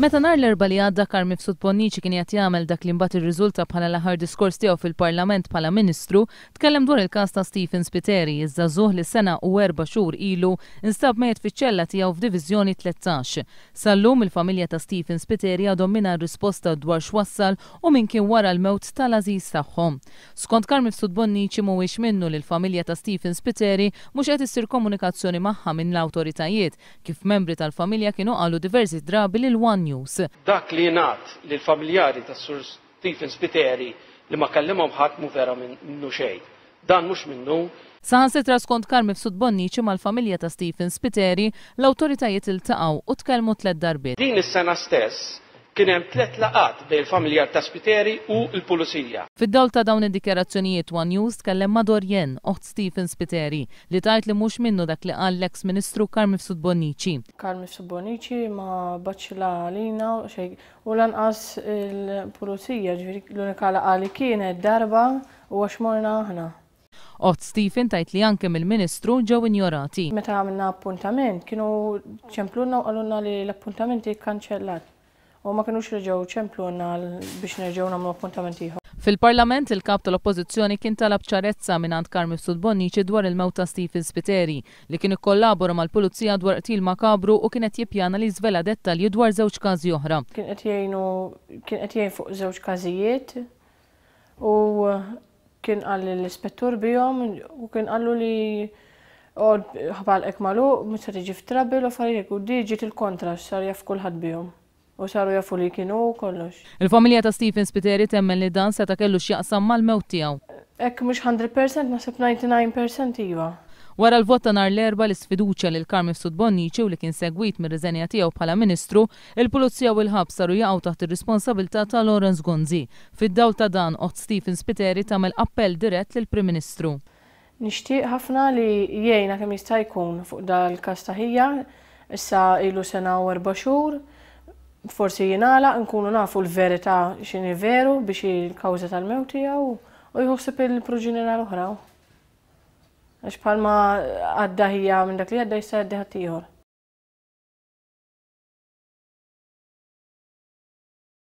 Meta nar l-erba li għadda kar mifsud Bonnici kien jgħat jagħmel dak li mbagħad r-rizulta bħala l-aħħar diskors tiegħu fil-Parlament bħala Ministru, tkellem dwar il-każ ta' Stephen Spiteri, iż-żagħżugħ li sena u erba' xhur ilu instab mejt fiċ-ċella tiegħu f'divizjoni 13. Sallum il-familja ta' Stephen Spiteri għadhom minna risposta dwar x'wassal u min kien wara l-mewt tal-Aziz tagħhom. Skont kar mifsud Bonnici mhuwiex minnu li l-familja ta' Stephen Spiteri mhux qed issir komunikazzjoni magħha minn l-awtoritajiet kif membri tal-familja kienu qalu diversi drabi lil One News. Dak li nat li l-familjari ta' Sur Stephen Spiteri li ma kallimhom ħadd mu vera minnu xejn. Dan mhux minnu Saħan sitra skont Karmif ma mal-familja ta' Stephen Spiteri, l-autoritajiet il-taqaw u tkellmu tlet darbit. Din is-sena stess kien hemm tliet laqat bejn familjar ta' Spiteri u l-Pulizija. Fid-dawl ta' dawn id-dikjarazzjonijiet One News tkellem Mador Jen oħt Stephen Spiteri li tajt li mhux minnu dak li qal l-eks Ministru Karmi Sudbonici. Karmi Fsud ma baċċila għalina u xej u lanqas il-Pulizija ġviri l-unika laqali kienet darba u għax morna aħna. Oħt Stephen tajt li anke mill-ministru ġew injorati. Meta għamilna appuntament, kienu ċemplunna u għalunna li l-appuntamenti kanċellat u ma kienux reġgħu ċempluna biex nerġgħu nagħmlu appuntamenti ieħor. Fil-Parlament il-kap tal-Oppożizzjoni kien talab ċarezza għand Karmi Sudbonniċi dwar il mewta Stephen Spiteri li kien ikkollabora mal-Pulizija dwar qtil makabru u kien qed jippjana li żvela dettalji dwar żewġ każi oħra. Kien qed jgħinu kien qed jgħin fuq żewġ każijiet u kien qal l-ispettur bihom u kien qallu li għod ħabal ekmalu, mis-sar iġi f'trabil u farijek u diġi til-kontra, s-sar jaf kullħad bihom u saru jafu li kienu kollox. Il-familja ta' Stephen Spiteri temmen li dan seta kellu x'jaqsam mal-mewt tiegħu. Ek mhux 100% nasib 99% iva. Wara l-vot ta' nar l-erba l-sfiduċa li l karmif Sud Bonniċi u li kien segwit mir riżenja tiegħu bħala Ministru, il-Pulizija u l-ħab saru jaqgħu taħt ir-responsabilità ta' Lawrence Gonzi. fid dawl ta' dan qod Stephen Spiteri tagħmel appell dirett lill-Prim Ministru. Nixtieq ħafna li jgħinha kemm jista' jkun fuq dal-każ ta' ħija, issa ilu sena u erba' xhur, forsi jinala nkunu nafu l-verità xini veru biex il-kawza tal mewti għaw u jħossib il proġini l ħraw Għax palma għadda hija minn dak li għadda jissa għadda ħattijħor.